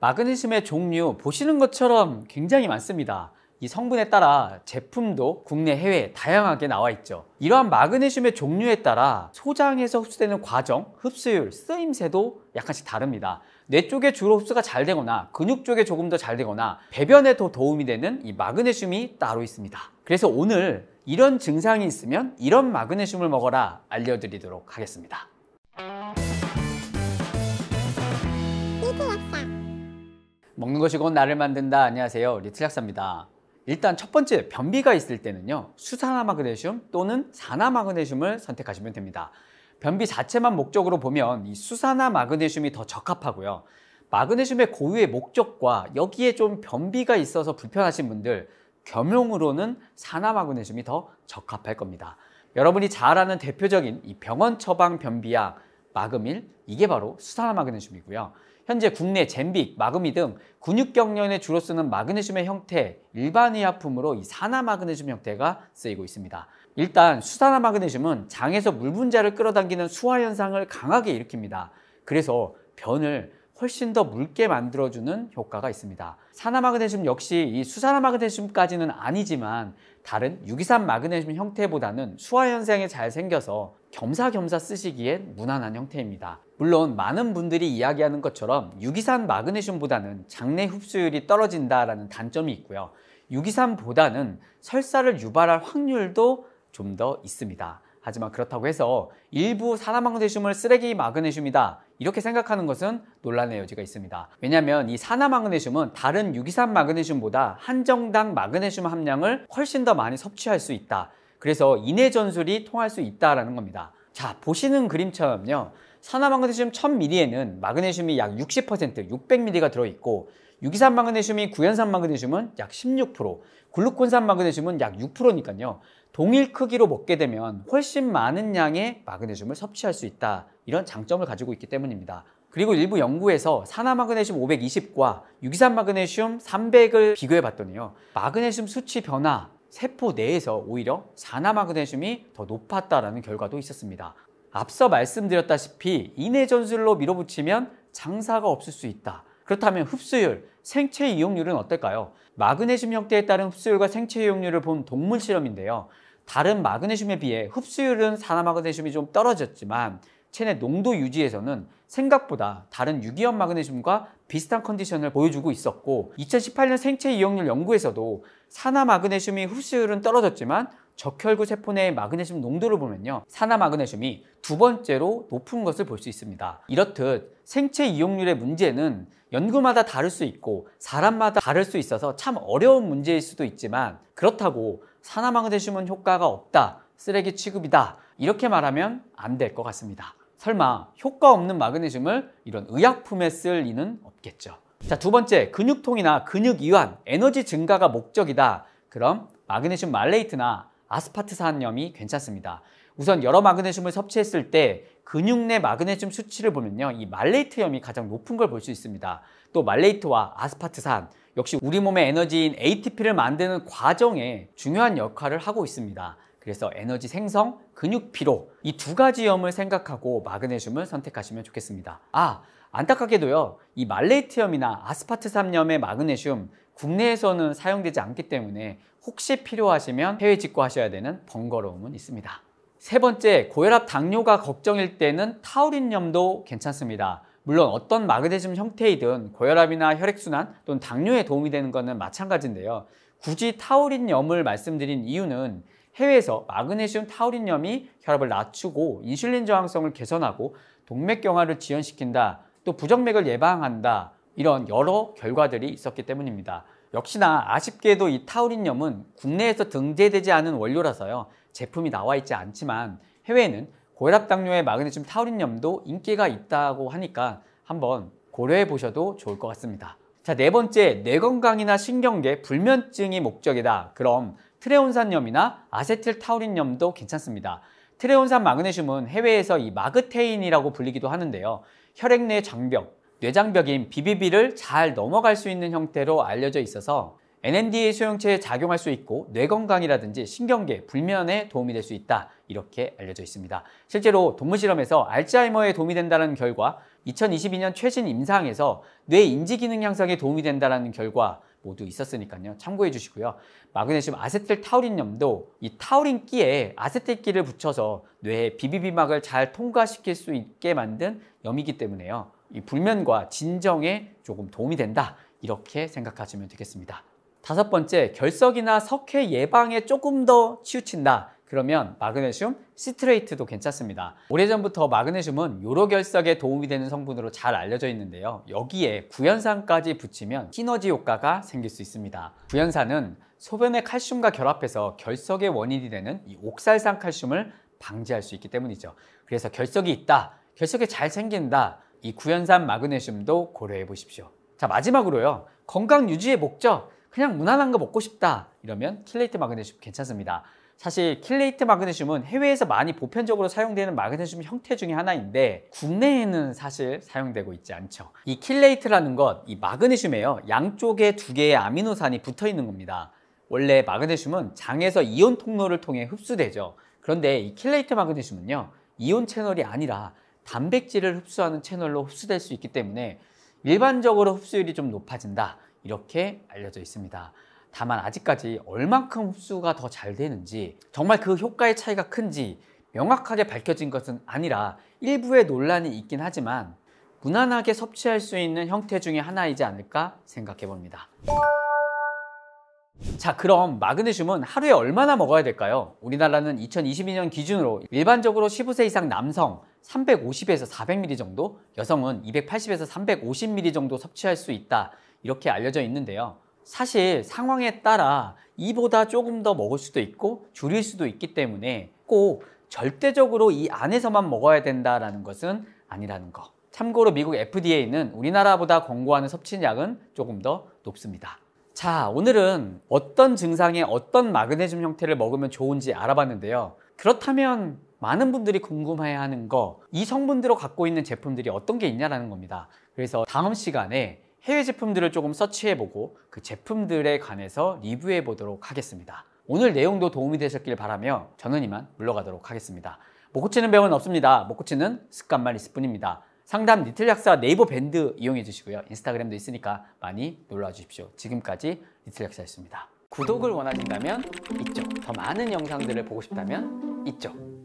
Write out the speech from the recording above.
마그네슘의 종류 보시는 것처럼 굉장히 많습니다. 이 성분에 따라 제품도 국내 해외 다양하게 나와 있죠 이러한 마그네슘의 종류에 따라 소장에서 흡수되는 과정, 흡수율, 쓰임새도 약간씩 다릅니다 뇌 쪽에 주로 흡수가 잘 되거나 근육 쪽에 조금 더 잘 되거나 배변에 더 도움이 되는 이 마그네슘이 따로 있습니다 그래서 오늘 이런 증상이 있으면 이런 마그네슘을 먹어라 알려드리도록 하겠습니다 먹는 것이 곧 나를 만든다. 안녕하세요. 리틀 약사입니다. 일단 첫 번째 변비가 있을 때는요. 수산화 마그네슘 또는 산화 마그네슘을 선택하시면 됩니다. 변비 자체만 목적으로 보면 이 수산화 마그네슘이 더 적합하고요. 마그네슘의 고유의 목적과 여기에 좀 변비가 있어서 불편하신 분들 겸용으로는 산화 마그네슘이 더 적합할 겁니다. 여러분이 잘 아는 대표적인 이 병원 처방 변비약 마그밀 이게 바로 수산화 마그네슘이고요. 현재 국내 젠빅, 마그미 등 근육 경련에 주로 쓰는 마그네슘의 형태, 일반 의약품으로 이 산화 마그네슘 형태가 쓰이고 있습니다. 일단 수산화 마그네슘은 장에서 물 분자를 끌어당기는 수화 현상을 강하게 일으킵니다. 그래서 변을 훨씬 더 묽게 만들어주는 효과가 있습니다. 산화 마그네슘 역시 이 수산화 마그네슘까지는 아니지만 다른 유기산 마그네슘 형태보다는 수화 현상에 잘 생겨서 겸사겸사 쓰시기엔 무난한 형태입니다. 물론 많은 분들이 이야기하는 것처럼 유기산 마그네슘보다는 장내 흡수율이 떨어진다라는 단점이 있고요. 유기산보다는 설사를 유발할 확률도 좀 더 있습니다. 하지만 그렇다고 해서 일부 산화 마그네슘을 쓰레기 마그네슘이다 이렇게 생각하는 것은 논란의 여지가 있습니다. 왜냐하면 이 산화 마그네슘은 다른 유기산 마그네슘보다 한정당 마그네슘 함량을 훨씬 더 많이 섭취할 수 있다. 그래서 인해 전술이 통할 수 있다라는 겁니다. 자, 보시는 그림처럼요. 산화마그네슘 1000ml에는 마그네슘이 약 60%, 600ml가 들어있고 유기산 마그네슘이 구연산 마그네슘은 약 16%, 글루콘산 마그네슘은 약 6%니까요. 동일 크기로 먹게 되면 훨씬 많은 양의 마그네슘을 섭취할 수 있다. 이런 장점을 가지고 있기 때문입니다. 그리고 일부 연구에서 산화마그네슘 520과 유기산 마그네슘 300을 비교해 봤더니요. 마그네슘 수치 변화 세포 내에서 오히려 산화마그네슘이 더 높았다라는 결과도 있었습니다. 앞서 말씀드렸다시피 인해 전술로 밀어붙이면 장사가 없을 수 있다. 그렇다면 흡수율, 생체 이용률은 어떨까요? 마그네슘 형태에 따른 흡수율과 생체 이용률을 본 동물 실험인데요. 다른 마그네슘에 비해 흡수율은 산화마그네슘이 좀 떨어졌지만 체내 농도 유지에서는 생각보다 다른 유기염 마그네슘과 비슷한 컨디션을 보여주고 있었고 2018년 생체 이용률 연구에서도 산화 마그네슘이 흡수율은 떨어졌지만 적혈구 세포 내의 마그네슘 농도를 보면요 산화 마그네슘이 두 번째로 높은 것을 볼 수 있습니다 이렇듯 생체 이용률의 문제는 연구마다 다를 수 있고 사람마다 다를 수 있어서 참 어려운 문제일 수도 있지만 그렇다고 산화 마그네슘은 효과가 없다 쓰레기 취급이다 이렇게 말하면 안 될 것 같습니다 설마 효과 없는 마그네슘을 이런 의약품에 쓸 리는 없겠죠. 자, 두 번째, 근육통이나 근육 이완, 에너지 증가가 목적이다. 그럼 마그네슘 말레이트나 아스파트산염이 괜찮습니다. 우선 여러 마그네슘을 섭취했을 때 근육 내 마그네슘 수치를 보면요. 이 말레이트염이 가장 높은 걸 볼 수 있습니다. 또 말레이트와 아스파트산 역시 우리 몸의 에너지인 ATP를 만드는 과정에 중요한 역할을 하고 있습니다. 그래서 에너지 생성, 근육 피로 이 두 가지 염을 생각하고 마그네슘을 선택하시면 좋겠습니다. 아, 안타깝게도요. 이 말레이트염이나 아스파트산염의 마그네슘 국내에서는 사용되지 않기 때문에 혹시 필요하시면 해외 직구하셔야 되는 번거로움은 있습니다. 세 번째, 고혈압 당뇨가 걱정일 때는 타우린염도 괜찮습니다. 물론 어떤 마그네슘 형태이든 고혈압이나 혈액순환 또는 당뇨에 도움이 되는 것은 마찬가지인데요. 굳이 타우린염을 말씀드린 이유는 해외에서 마그네슘 타우린염이 혈압을 낮추고 인슐린 저항성을 개선하고 동맥 경화를 지연시킨다, 또 부정맥을 예방한다 이런 여러 결과들이 있었기 때문입니다. 역시나 아쉽게도 이 타우린염은 국내에서 등재되지 않은 원료라서요. 제품이 나와 있지 않지만 해외에는 고혈압 당뇨의 마그네슘 타우린염도 인기가 있다고 하니까 한번 고려해 보셔도 좋을 것 같습니다. 자, 네 번째, 뇌 건강이나 신경계 불면증이 목적이다. 그럼 트레온산염이나 아세틸타우린염도 괜찮습니다. 트레온산 마그네슘은 해외에서 이 마그테인이라고 불리기도 하는데요. 혈액 내 장벽, 뇌장벽인 BBB를 잘 넘어갈 수 있는 형태로 알려져 있어서 NMDA 수용체에 작용할 수 있고 뇌 건강이라든지 신경계, 불면에 도움이 될 수 있다 이렇게 알려져 있습니다. 실제로 동물실험에서 알츠하이머에 도움이 된다는 결과 2022년 최신 임상에서 뇌 인지기능 향상에 도움이 된다는 결과 모두 있었으니까요. 참고해 주시고요. 마그네슘 아세틸 타우린염도 이 타우린 끼에 아세틸 끼를 붙여서 뇌의 비비비막을 잘 통과시킬 수 있게 만든 염이기 때문에요. 이 불면과 진정에 조금 도움이 된다. 이렇게 생각하시면 되겠습니다. 다섯 번째, 결석이나 석회 예방에 조금 더 치우친다. 그러면 마그네슘 시트레이트도 괜찮습니다. 오래전부터 마그네슘은 요로결석에 도움이 되는 성분으로 잘 알려져 있는데요. 여기에 구연산까지 붙이면 시너지 효과가 생길 수 있습니다. 구연산은 소변의 칼슘과 결합해서 결석의 원인이 되는 이 옥살산 칼슘을 방지할 수 있기 때문이죠. 그래서 결석이 있다, 결석이 잘 생긴다, 이 구연산 마그네슘도 고려해 보십시오. 자 마지막으로요. 건강 유지의 목적, 그냥 무난한 거 먹고 싶다 이러면 킬레이트 마그네슘 괜찮습니다. 사실 킬레이트 마그네슘은 해외에서 많이 보편적으로 사용되는 마그네슘 형태 중에 하나인데 국내에는 사실 사용되고 있지 않죠. 이 킬레이트라는 건이 마그네슘에요. 양쪽에 두 개의 아미노산이 붙어 있는 겁니다. 원래 마그네슘은 장에서 이온 통로를 통해 흡수되죠. 그런데 이 킬레이트 마그네슘은요. 이온 채널이 아니라 단백질을 흡수하는 채널로 흡수될 수 있기 때문에 일반적으로 흡수율이 좀 높아진다. 이렇게 알려져 있습니다. 다만 아직까지 얼만큼 흡수가 더 잘 되는지 정말 그 효과의 차이가 큰지 명확하게 밝혀진 것은 아니라 일부의 논란이 있긴 하지만 무난하게 섭취할 수 있는 형태 중의 하나이지 않을까 생각해 봅니다. 자 그럼 마그네슘은 하루에 얼마나 먹어야 될까요? 우리나라는 2022년 기준으로 일반적으로 15세 이상 남성 350에서 400ml 정도 여성은 280에서 350ml 정도 섭취할 수 있다 이렇게 알려져 있는데요 사실 상황에 따라 이보다 조금 더 먹을 수도 있고 줄일 수도 있기 때문에 꼭 절대적으로 이 안에서만 먹어야 된다라는 것은 아니라는 거. 참고로 미국 FDA는 우리나라보다 권고하는 섭취량은 조금 더 높습니다. 자, 오늘은 어떤 증상에 어떤 마그네슘 형태를 먹으면 좋은지 알아봤는데요. 그렇다면 많은 분들이 궁금해 하는 거, 이 성분들로 갖고 있는 제품들이 어떤 게 있냐라는 겁니다. 그래서 다음 시간에 해외 제품들을 조금 서치해보고 그 제품들에 관해서 리뷰해보도록 하겠습니다. 오늘 내용도 도움이 되셨길 바라며 저는 이만 물러가도록 하겠습니다. 못 고치는 병은 없습니다. 못 고치는 습관만 있을 뿐입니다. 상담 니틀 약사 네이버 밴드 이용해 주시고요. 인스타그램도 있으니까 많이 놀러와 주십시오. 지금까지 니틀 약사였습니다. 구독을 원하신다면 이쪽, 더 많은 영상들을 보고 싶다면 이쪽